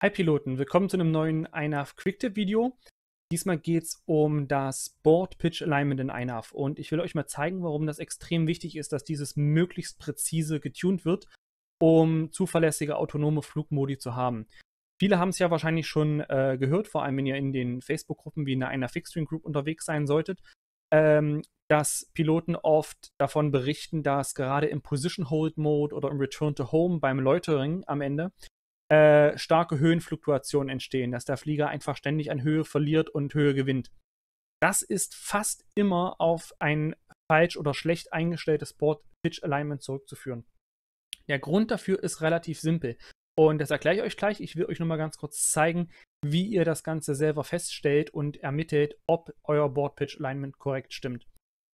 Hi Piloten, willkommen zu einem neuen INAV Quicktip Video. Diesmal geht es um das Board Pitch Alignment in INAV und ich will euch mal zeigen, warum das extrem wichtig ist, dass dieses möglichst präzise getuned wird, um zuverlässige autonome Flugmodi zu haben. Viele haben es ja wahrscheinlich schon äh, gehört, vor allem wenn ihr in den Facebook-Gruppen wie in der INAV Fixstream Group unterwegs sein solltet, ähm, dass Piloten oft davon berichten, dass gerade im Position Hold Mode oder im Return to Home beim Läutering am Ende äh, starke Höhenfluktuationen entstehen, dass der Flieger einfach ständig an Höhe verliert und Höhe gewinnt. Das ist fast immer auf ein falsch oder schlecht eingestelltes Board Pitch Alignment zurückzuführen. Der Grund dafür ist relativ simpel. Und das erkläre ich euch gleich. Ich will euch nur mal ganz kurz zeigen, wie ihr das Ganze selber feststellt und ermittelt, ob euer Board Pitch Alignment korrekt stimmt.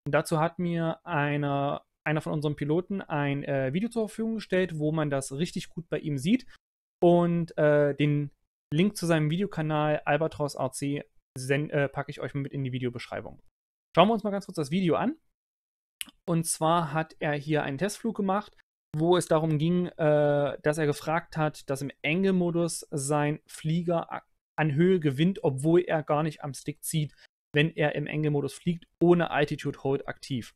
Und dazu hat mir einer, einer von unseren Piloten ein äh, Video zur Verfügung gestellt, wo man das richtig gut bei ihm sieht. Und äh, den Link zu seinem Videokanal Albatros RC äh, packe ich euch mit in die Videobeschreibung. Schauen wir uns mal ganz kurz das Video an. Und zwar hat er hier einen Testflug gemacht, wo es darum ging, äh, dass er gefragt hat, dass im Angle-Modus sein Flieger an Höhe gewinnt, obwohl er gar nicht am Stick zieht, wenn er im Angle-Modus fliegt, ohne Altitude Hold aktiv.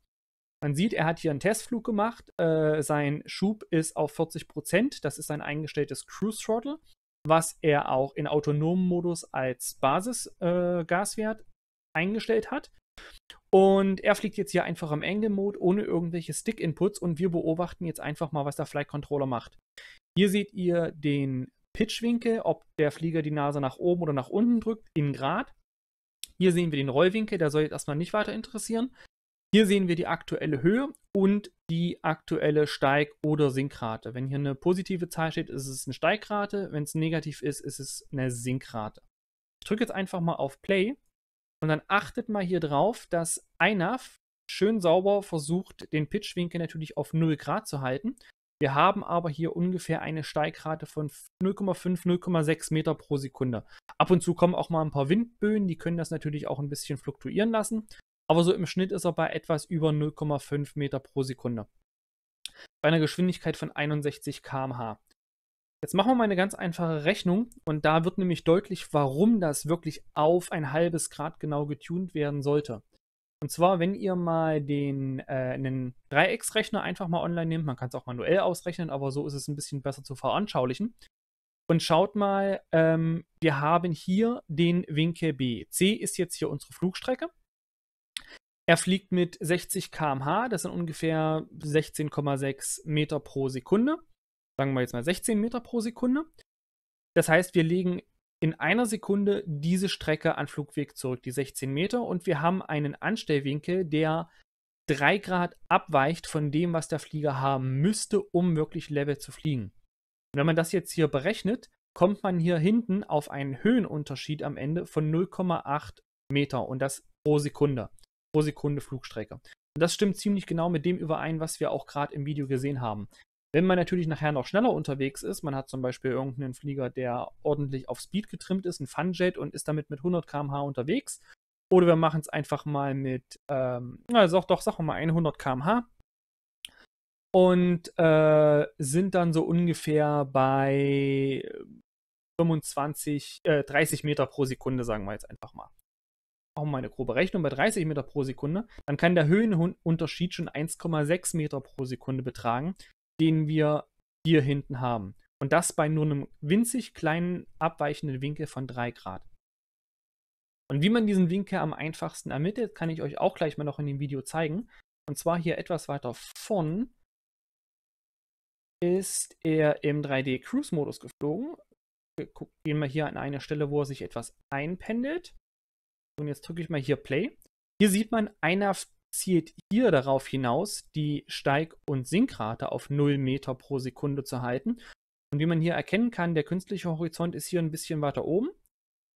Man sieht, er hat hier einen Testflug gemacht. Äh, sein Schub ist auf 40 Prozent. Das ist ein eingestelltes Cruise Throttle, was er auch in autonomen Modus als Basisgaswert äh, eingestellt hat. Und er fliegt jetzt hier einfach im engel Mode ohne irgendwelche Stick Inputs und wir beobachten jetzt einfach mal, was der Flight Controller macht. Hier seht ihr den Pitchwinkel, ob der Flieger die Nase nach oben oder nach unten drückt, in Grad. Hier sehen wir den Rollwinkel, der soll jetzt erstmal nicht weiter interessieren. Hier sehen wir die aktuelle Höhe und die aktuelle Steig- oder Sinkrate. Wenn hier eine positive Zahl steht, ist es eine Steigrate. Wenn es negativ ist, ist es eine Sinkrate. Ich drücke jetzt einfach mal auf Play und dann achtet mal hier drauf, dass INAF schön sauber versucht, den Pitchwinkel natürlich auf 0 Grad zu halten. Wir haben aber hier ungefähr eine Steigrate von 0,5, 0,6 Meter pro Sekunde. Ab und zu kommen auch mal ein paar Windböen, die können das natürlich auch ein bisschen fluktuieren lassen aber so im Schnitt ist er bei etwas über 0,5 Meter pro Sekunde. Bei einer Geschwindigkeit von 61 km/h. Jetzt machen wir mal eine ganz einfache Rechnung und da wird nämlich deutlich, warum das wirklich auf ein halbes Grad genau getunt werden sollte. Und zwar, wenn ihr mal den äh, einen Dreiecksrechner einfach mal online nehmt, man kann es auch manuell ausrechnen, aber so ist es ein bisschen besser zu veranschaulichen. Und schaut mal, ähm, wir haben hier den Winkel B. C ist jetzt hier unsere Flugstrecke. Er fliegt mit 60 km/h, das sind ungefähr 16,6 Meter pro Sekunde. Sagen wir jetzt mal 16 Meter pro Sekunde. Das heißt, wir legen in einer Sekunde diese Strecke an Flugweg zurück, die 16 Meter, und wir haben einen Anstellwinkel, der 3 Grad abweicht von dem, was der Flieger haben müsste, um wirklich Level zu fliegen. Und wenn man das jetzt hier berechnet, kommt man hier hinten auf einen Höhenunterschied am Ende von 0,8 Meter und das pro Sekunde pro Sekunde Flugstrecke. Und das stimmt ziemlich genau mit dem überein, was wir auch gerade im Video gesehen haben. Wenn man natürlich nachher noch schneller unterwegs ist, man hat zum Beispiel irgendeinen Flieger, der ordentlich auf Speed getrimmt ist, ein Funjet und ist damit mit 100 km/h unterwegs. Oder wir machen es einfach mal mit, ähm, also doch, sagen wir mal 100 km/h und äh, sind dann so ungefähr bei 25, äh, 30 Meter pro Sekunde, sagen wir jetzt einfach mal auch mal eine grobe Rechnung, bei 30 Meter pro Sekunde, dann kann der Höhenunterschied schon 1,6 Meter pro Sekunde betragen, den wir hier hinten haben. Und das bei nur einem winzig kleinen abweichenden Winkel von 3 Grad. Und wie man diesen Winkel am einfachsten ermittelt, kann ich euch auch gleich mal noch in dem Video zeigen. Und zwar hier etwas weiter von ist er im 3D Cruise Modus geflogen. gehen wir hier an eine Stelle, wo er sich etwas einpendelt. Und jetzt drücke ich mal hier Play. Hier sieht man, einer zielt hier darauf hinaus, die Steig- und Sinkrate auf 0 Meter pro Sekunde zu halten. Und wie man hier erkennen kann, der künstliche Horizont ist hier ein bisschen weiter oben.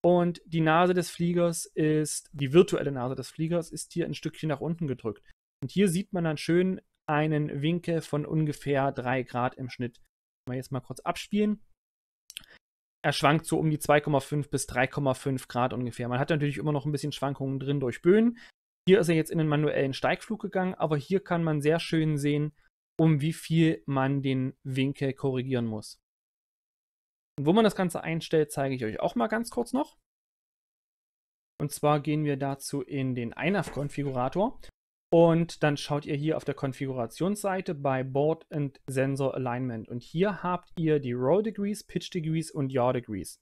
Und die Nase des Fliegers ist, die virtuelle Nase des Fliegers ist hier ein Stückchen nach unten gedrückt. Und hier sieht man dann schön einen Winkel von ungefähr 3 Grad im Schnitt. Wenn wir jetzt mal kurz abspielen, er schwankt so um die 2,5 bis 3,5 Grad ungefähr. Man hat natürlich immer noch ein bisschen Schwankungen drin durch Böen. Hier ist er jetzt in den manuellen Steigflug gegangen, aber hier kann man sehr schön sehen, um wie viel man den Winkel korrigieren muss. Und wo man das Ganze einstellt, zeige ich euch auch mal ganz kurz noch. Und zwar gehen wir dazu in den Einaf-Konfigurator. Und dann schaut ihr hier auf der Konfigurationsseite bei Board and Sensor Alignment. Und hier habt ihr die Row Degrees, Pitch Degrees und Yaw Degrees.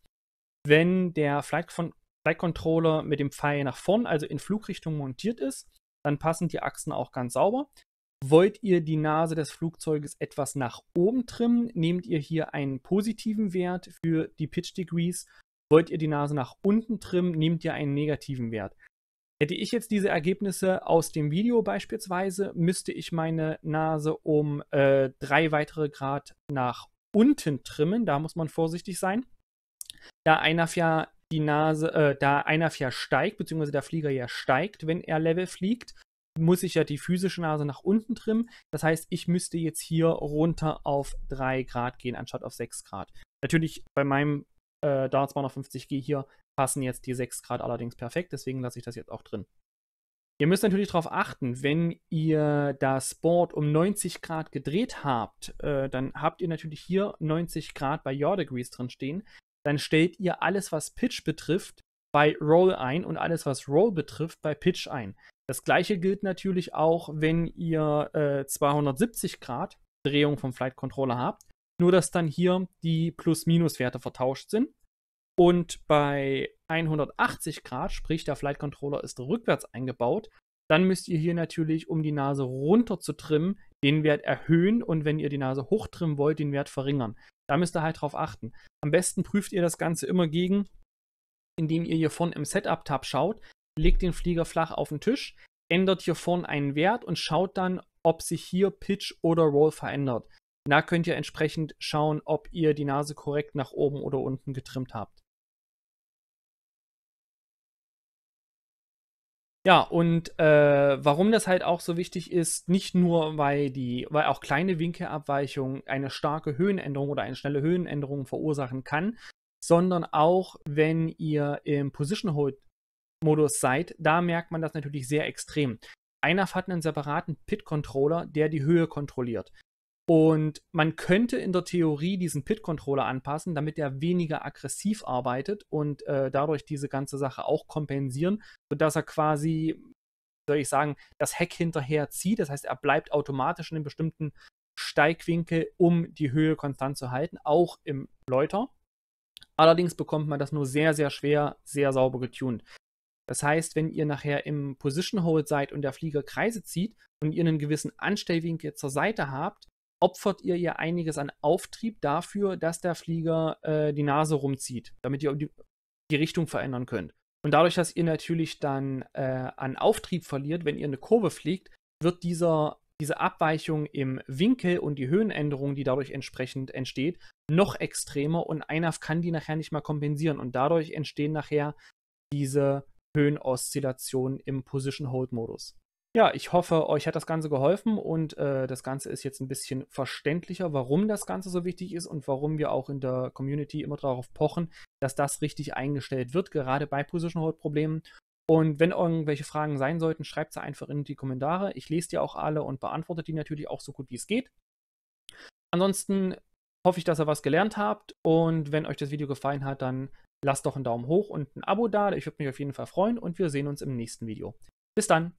Wenn der Flight, Con Flight Controller mit dem Pfeil nach vorn, also in Flugrichtung montiert ist, dann passen die Achsen auch ganz sauber. Wollt ihr die Nase des Flugzeuges etwas nach oben trimmen, nehmt ihr hier einen positiven Wert für die Pitch Degrees. Wollt ihr die Nase nach unten trimmen, nehmt ihr einen negativen Wert. Hätte ich jetzt diese Ergebnisse aus dem Video beispielsweise, müsste ich meine Nase um äh, drei weitere Grad nach unten trimmen. Da muss man vorsichtig sein. Da einer ja die Nase, äh, da einer ja steigt, beziehungsweise der Flieger ja steigt, wenn er Level fliegt, muss ich ja die physische Nase nach unten trimmen. Das heißt, ich müsste jetzt hier runter auf 3 Grad gehen, anstatt auf 6 Grad. Natürlich bei meinem äh, Darts 250G hier passen jetzt die 6 Grad allerdings perfekt, deswegen lasse ich das jetzt auch drin. Ihr müsst natürlich darauf achten, wenn ihr das Board um 90 Grad gedreht habt, äh, dann habt ihr natürlich hier 90 Grad bei Your Degrees drin stehen. Dann stellt ihr alles, was Pitch betrifft, bei Roll ein und alles, was Roll betrifft, bei Pitch ein. Das gleiche gilt natürlich auch, wenn ihr äh, 270 Grad Drehung vom Flight Controller habt, nur dass dann hier die Plus-Minus-Werte vertauscht sind. Und bei 180 Grad, sprich der Flight Controller ist rückwärts eingebaut, dann müsst ihr hier natürlich, um die Nase runter zu trimmen, den Wert erhöhen und wenn ihr die Nase hochtrimmen wollt, den Wert verringern. Da müsst ihr halt drauf achten. Am besten prüft ihr das Ganze immer gegen, indem ihr hier vorne im Setup-Tab schaut, legt den Flieger flach auf den Tisch, ändert hier vorne einen Wert und schaut dann, ob sich hier Pitch oder Roll verändert. Da könnt ihr entsprechend schauen, ob ihr die Nase korrekt nach oben oder unten getrimmt habt. Ja, und äh, warum das halt auch so wichtig ist, nicht nur, weil die, weil auch kleine Winkelabweichungen eine starke Höhenänderung oder eine schnelle Höhenänderung verursachen kann, sondern auch, wenn ihr im Position Hold Modus seid, da merkt man das natürlich sehr extrem. Einer hat einen separaten Pit-Controller, der die Höhe kontrolliert. Und man könnte in der Theorie diesen Pit-Controller anpassen, damit er weniger aggressiv arbeitet und äh, dadurch diese ganze Sache auch kompensieren, sodass er quasi, soll ich sagen, das Heck hinterher zieht. Das heißt, er bleibt automatisch in einem bestimmten Steigwinkel, um die Höhe konstant zu halten, auch im Läuter. Allerdings bekommt man das nur sehr, sehr schwer, sehr sauber getuned. Das heißt, wenn ihr nachher im Position Hold seid und der Flieger Kreise zieht und ihr einen gewissen Anstellwinkel zur Seite habt, opfert ihr ihr einiges an Auftrieb dafür, dass der Flieger äh, die Nase rumzieht, damit ihr die, die, Richtung verändern könnt. Und dadurch, dass ihr natürlich dann äh, an Auftrieb verliert, wenn ihr eine Kurve fliegt, wird dieser, diese Abweichung im Winkel und die Höhenänderung, die dadurch entsprechend entsteht, noch extremer und einer kann die nachher nicht mehr kompensieren. Und dadurch entstehen nachher diese Höhenoszillationen im Position Hold Modus ja, ich hoffe, euch hat das Ganze geholfen und äh, das Ganze ist jetzt ein bisschen verständlicher, warum das Ganze so wichtig ist und warum wir auch in der Community immer darauf pochen, dass das richtig eingestellt wird, gerade bei Position Hold Problemen. Und wenn irgendwelche Fragen sein sollten, schreibt sie einfach in die Kommentare. Ich lese die auch alle und beantworte die natürlich auch so gut wie es geht. Ansonsten hoffe ich, dass ihr was gelernt habt und wenn euch das Video gefallen hat, dann lasst doch einen Daumen hoch und ein Abo da. Ich würde mich auf jeden Fall freuen und wir sehen uns im nächsten Video. Bis dann!